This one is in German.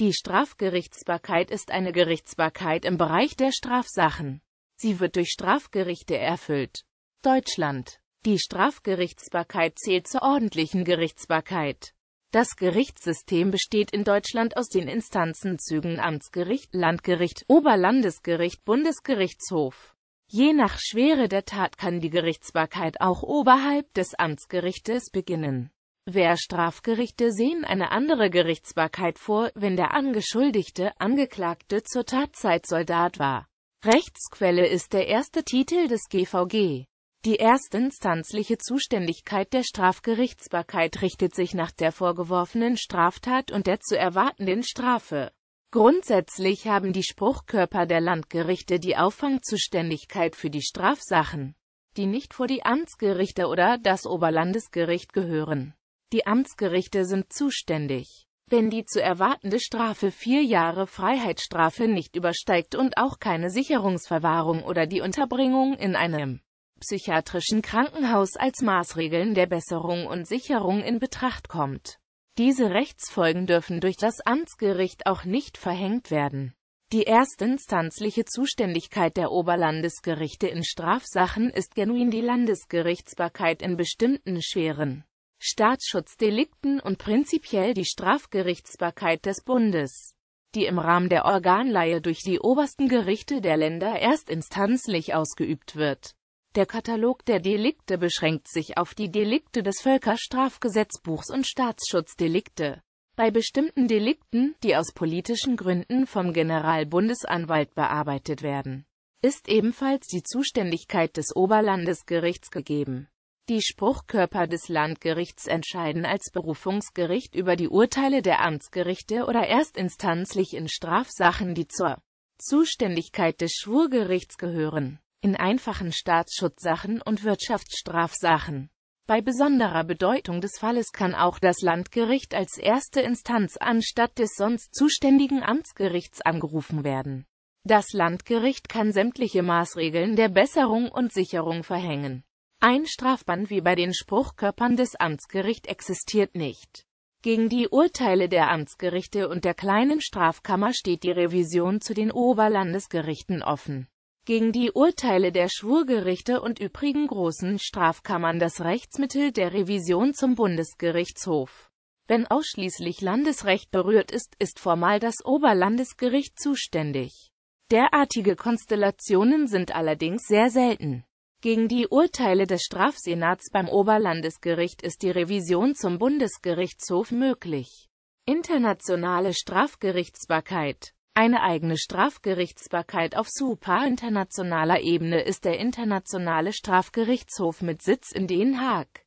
Die Strafgerichtsbarkeit ist eine Gerichtsbarkeit im Bereich der Strafsachen. Sie wird durch Strafgerichte erfüllt. Deutschland. Die Strafgerichtsbarkeit zählt zur ordentlichen Gerichtsbarkeit. Das Gerichtssystem besteht in Deutschland aus den Instanzenzügen Amtsgericht, Landgericht, Oberlandesgericht, Bundesgerichtshof. Je nach Schwere der Tat kann die Gerichtsbarkeit auch oberhalb des Amtsgerichtes beginnen. Wer Strafgerichte sehen eine andere Gerichtsbarkeit vor, wenn der Angeschuldigte, Angeklagte zur Tatzeit Soldat war. Rechtsquelle ist der erste Titel des GVG. Die erstinstanzliche Zuständigkeit der Strafgerichtsbarkeit richtet sich nach der vorgeworfenen Straftat und der zu erwartenden Strafe. Grundsätzlich haben die Spruchkörper der Landgerichte die Auffangzuständigkeit für die Strafsachen, die nicht vor die Amtsgerichte oder das Oberlandesgericht gehören. Die Amtsgerichte sind zuständig, wenn die zu erwartende Strafe vier Jahre Freiheitsstrafe nicht übersteigt und auch keine Sicherungsverwahrung oder die Unterbringung in einem psychiatrischen Krankenhaus als Maßregeln der Besserung und Sicherung in Betracht kommt. Diese Rechtsfolgen dürfen durch das Amtsgericht auch nicht verhängt werden. Die erstinstanzliche Zuständigkeit der Oberlandesgerichte in Strafsachen ist genuin die Landesgerichtsbarkeit in bestimmten schweren Staatsschutzdelikten und prinzipiell die Strafgerichtsbarkeit des Bundes, die im Rahmen der Organleihe durch die obersten Gerichte der Länder erstinstanzlich ausgeübt wird. Der Katalog der Delikte beschränkt sich auf die Delikte des Völkerstrafgesetzbuchs und Staatsschutzdelikte. Bei bestimmten Delikten, die aus politischen Gründen vom Generalbundesanwalt bearbeitet werden, ist ebenfalls die Zuständigkeit des Oberlandesgerichts gegeben die Spruchkörper des Landgerichts entscheiden als Berufungsgericht über die Urteile der Amtsgerichte oder erstinstanzlich in Strafsachen, die zur Zuständigkeit des Schwurgerichts gehören, in einfachen Staatsschutzsachen und Wirtschaftsstrafsachen. Bei besonderer Bedeutung des Falles kann auch das Landgericht als erste Instanz anstatt des sonst zuständigen Amtsgerichts angerufen werden. Das Landgericht kann sämtliche Maßregeln der Besserung und Sicherung verhängen ein Strafband wie bei den Spruchkörpern des Amtsgericht existiert nicht. Gegen die Urteile der Amtsgerichte und der kleinen Strafkammer steht die Revision zu den Oberlandesgerichten offen. Gegen die Urteile der Schwurgerichte und übrigen großen Strafkammern das Rechtsmittel der Revision zum Bundesgerichtshof. Wenn ausschließlich Landesrecht berührt ist, ist formal das Oberlandesgericht zuständig. Derartige Konstellationen sind allerdings sehr selten. Gegen die Urteile des Strafsenats beim Oberlandesgericht ist die Revision zum Bundesgerichtshof möglich. Internationale Strafgerichtsbarkeit Eine eigene Strafgerichtsbarkeit auf supra-internationaler Ebene ist der Internationale Strafgerichtshof mit Sitz in Den Haag.